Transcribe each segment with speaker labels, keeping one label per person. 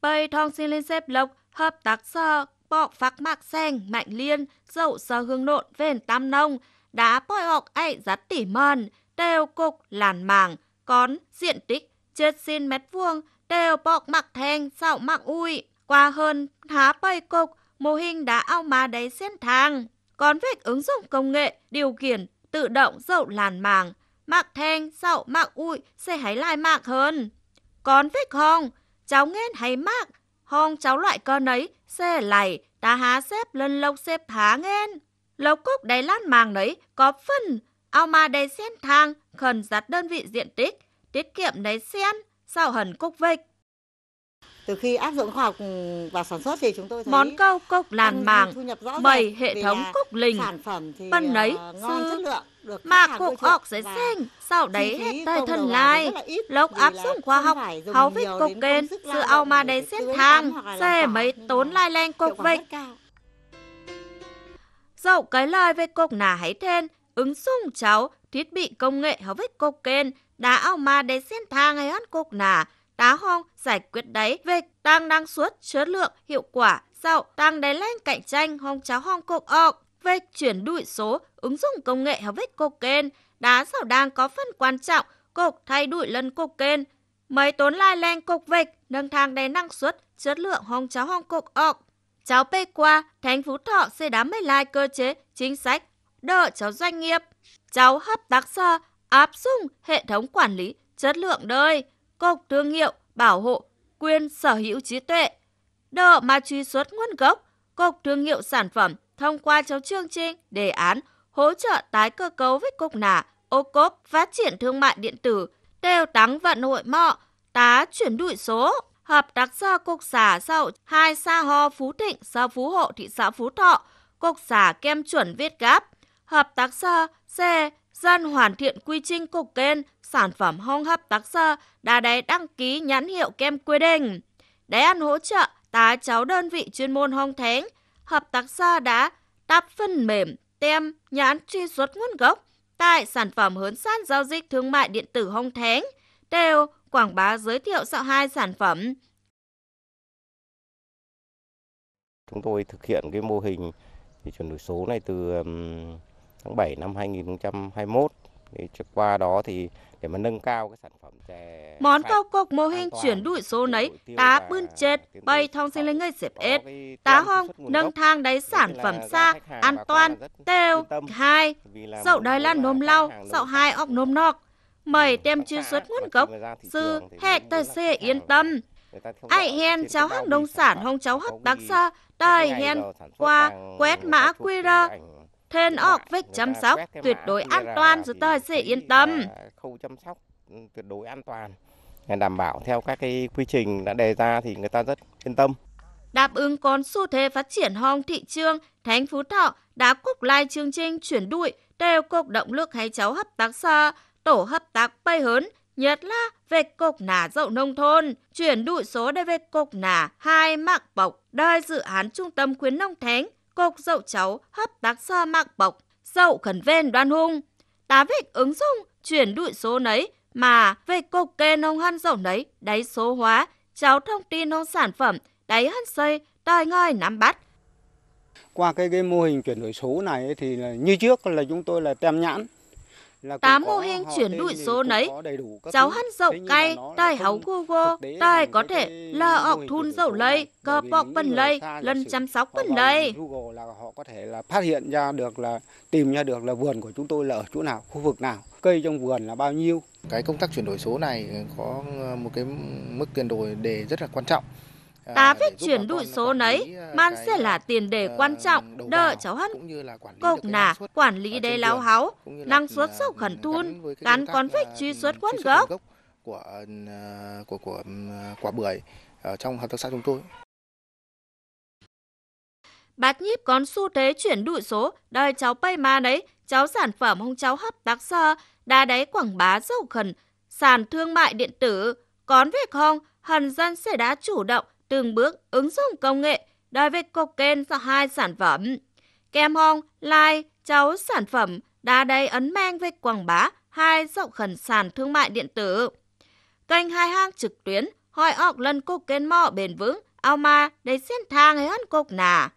Speaker 1: bày thong xin lên xếp lộc hợp tác sơ bỏ phạc mạc sen mạnh liên dậu sơ hương nộn ven tam nông đá bôi học ấy giắt tỉ mòn đều cục làn màng cón diện tích chết xin mét vuông đều bọc mặc thanh sạo mặc ui qua hơn há bày cục mô hình đá ao mà đáy xen thang còn việc ứng dụng công nghệ điều khiển tự động dậu làn màng mặc thanh sạo mặc ui sẽ hái lại mạc hơn còn việc không cháu nghe hay mắc, hong cháu loại con ấy, xe lầy, ta há xếp lên lông xếp há nghe, Lộc cúc đầy lát màng đấy có phân, ao mà đầy sen thang, khẩn giặt đơn vị diện tích, tiết kiệm đấy sen, sao hần cúc vịch. Từ khi áp dụng khoa học vào sản xuất thì chúng tôi thấy món câu cốc làn màng, mây hệ thống cốc lình, phân nấy, ờ, ngon chất lượng mà cuộc ọc sẽ sinh sau đấy hết tay thân lai lúc áp dụng khoa học hầu vết cục kênh sự ao mà đấy xét thang xe mấy tốn lai len cục vịnh dẫu cái lai về cục nà hãy thêm ứng dụng cháu thiết bị công nghệ hầu vết cục kênh đã ao mà đấy xét thang hay ăn cục nà đá hong giải quyết đáy vệt tăng năng suất chất lượng hiệu quả sau tăng đáy lên cạnh tranh hong cháo hong cộp ọc về chuyển đổi số ứng dụng công nghệ hợp vết cột kênh đá sau đang có phần quan trọng cột thay đổi lân cột kênh mấy tốn lai len cột vệt nâng thang đáy năng suất chất lượng hong cháo hong cộp ọc cháu p qua thành phú thọ xây đám mấy lai cơ chế chính sách đỡ cháu doanh nghiệp cháu hấp tác sơ áp dụng hệ thống quản lý chất lượng đời Cục Thương hiệu Bảo hộ Quyền Sở hữu trí tuệ. Đợ mà truy xuất nguồn gốc, Cục Thương hiệu Sản phẩm thông qua trong chương trình, đề án hỗ trợ tái cơ cấu với cục nà, ô cốp phát triển thương mại điện tử, đều tắng vận hội mọ, tá chuyển đổi số. Hợp tác xã Cục xã sau hai xã ho Phú Thịnh, xã Phú Hộ, thị xã Phú Thọ, Cục xã kem chuẩn viết Gáp, Hợp tác xã xe gian hoàn thiện quy trình cục kênh sản phẩm hong hấp tác sơ đã đáy đăng ký nhãn hiệu kem quy định. Đáy ăn hỗ trợ tá cháu đơn vị chuyên môn hong thánh, hợp tác xã đã đáp phần mềm tem nhãn truy xuất nguồn gốc tại sản phẩm hớn sát giao dịch thương mại điện tử hong thánh đều quảng bá giới thiệu sợ hai sản phẩm. Chúng tôi thực hiện cái mô hình thì chuyển đổi số này từ tháng 7 năm 2021. Thì qua đó thì để mà nâng cao cái sản phẩm chè. Món cao cốc mô hình chuyển đổi số nấy, tá bươn chết, bay thong sinh lên ngay dẹp ết, tá hong nâng thang đáy sản phẩm xa, an toàn, tèo, hai, dậu đài lan nôm lau, dậu hai ốc nôm nọc, mày tem truy xuất nguồn gốc, sư hệ tài xế yên tâm. Ai hen cháu hắc nông sản hong cháu hấp đặc xa, tài hen qua quét mã QR Thên ọc việc chăm sóc tuyệt đối an toàn rồi tôi sẽ yên tâm. Khâu chăm sóc tuyệt đối an toàn đảm bảo theo các cái quy trình đã đề ra thì người ta rất yên tâm. Đáp ứng con xu thế phát triển hong thị trường, Thánh Phú Thọ đã cúc lai chương trình chuyển đuổi đều cục động lực hay cháu hấp tác xa, tổ hấp tác bay hớn, nhất là về cục nà dậu nông thôn, chuyển đuổi số đây về cục nà hai mạc bọc, đai dự án trung tâm khuyến nông thánh, cục dậu cháu hấp tác xa mạc bọc, dậu khẩn ven đoan hung. Tá vịch ứng dụng chuyển đụi số nấy mà về cục kê nông hân dậu nấy đáy số hóa, cháu thông tin nông sản phẩm đáy hân xây đòi ngơi nắm bắt. Qua cái, cái mô hình chuyển đổi số này thì là, như trước là chúng tôi là tem nhãn Tám mô hình chuyển đổi số nấy, cháu hân dậu cay, tai hấu Google, tai có thể là ọc thun dậu lây, cơ bọc bần lây, lần chăm sóc bần lây. Google là họ có thể là phát hiện ra được là tìm ra được là vườn của chúng tôi là ở chỗ nào, khu vực nào, cây trong vườn là bao nhiêu. Cái công tác chuyển đổi số này có một cái mức tiền đồ đề rất là quan trọng. À, ta phải chuyển đổi số nấy, à, man sẽ là à, tiền đề quan trọng, đỡ cháu hân. Cục nà, quản lý đầy láo háo năng suất sâu khẩn thun, gắn con phách truy xuất quan gốc. Của, của, của quả bưởi ở trong hợp tác xã chúng tôi. Bát nhíp con xu thế chuyển đổi số, đời cháu bay ma đấy, cháu sản phẩm không cháu hấp tác sơ, đa đáy quảng bá dâu khẩn, sàn thương mại điện tử. Còn việc không, Hần Dân sẽ đã chủ động từng bước ứng dụng công nghệ đối với cocaine do hai sản phẩm. Kem hong, lai, cháu sản phẩm đã đầy ấn mang với quảng bá hai rộng khẩn sàn thương mại điện tử. Kênh hai hang trực tuyến hỏi ọc lần cocaine mỏ bền vững, ao ma để xiên thang hay hơn cục nà.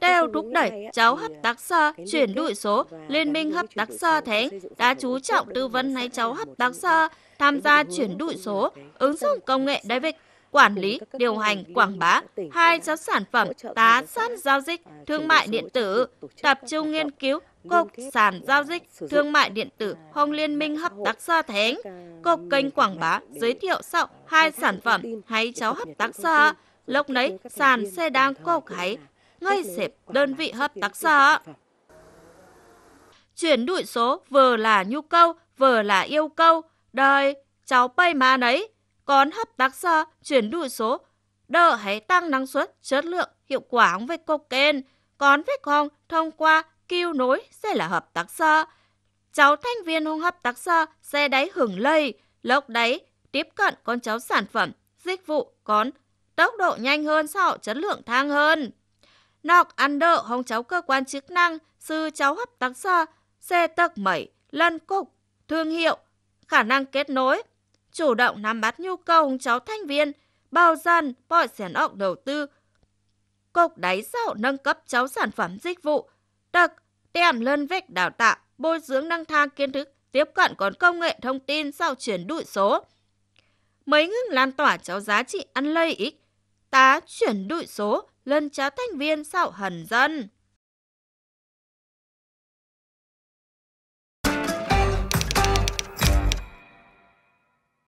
Speaker 1: đeo thúc đẩy cháu hấp tác xã chuyển đổi số, Liên minh hấp tác xã thế đã chú trọng tư vấn hay cháu hấp tác xã tham gia chuyển đổi số, ứng dụng công nghệ đa vịch quản lý, điều hành, quảng bá, hai cháu sản phẩm tá sản giao dịch à, thương mại điện tử, tập trung nghiên cứu cục sản giao dịch thương mại điện tử Hồng Liên minh hợp tác xã Thánh, cục à, kênh quảng bá giới thiệu sau hai sản phẩm hay cháu hợp tác xã Lúc nấy sàn xe đang cốc hãy ngay xếp đơn vị hợp tác xã. Chuyển đổi số vừa là nhu cầu, vừa là yêu cầu, đời cháu bay mà nấy, còn hợp tác xã chuyển đổi số đỡ hãy tăng năng suất, chất lượng, hiệu quả với cốc kênh, còn với con thông qua kêu nối sẽ là hợp tác xã. Cháu thanh viên hông hợp tác xã sẽ đáy hưởng lây, lốc đáy, tiếp cận con cháu sản phẩm, dịch vụ còn tốc độ nhanh hơn sau chất lượng thang hơn nọc ăn đỡ hong cháu cơ quan chức năng sư cháu hấp tắc sơ, xe tắc mẩy, lân cục, thương hiệu, khả năng kết nối, chủ động nắm bắt nhu cầu hong cháu thanh viên, bao gian, bỏ xẻn ốc đầu tư. Cục đáy sau nâng cấp cháu sản phẩm dịch vụ, đặc, tèm lân vách đào tạo, bồi dưỡng năng thang kiến thức, tiếp cận còn công nghệ thông tin sau chuyển đổi số. Mấy ngưng lan tỏa cháu giá trị ăn lây ích, tá chuyển đổi số, lần trá thành viên sau hần dân.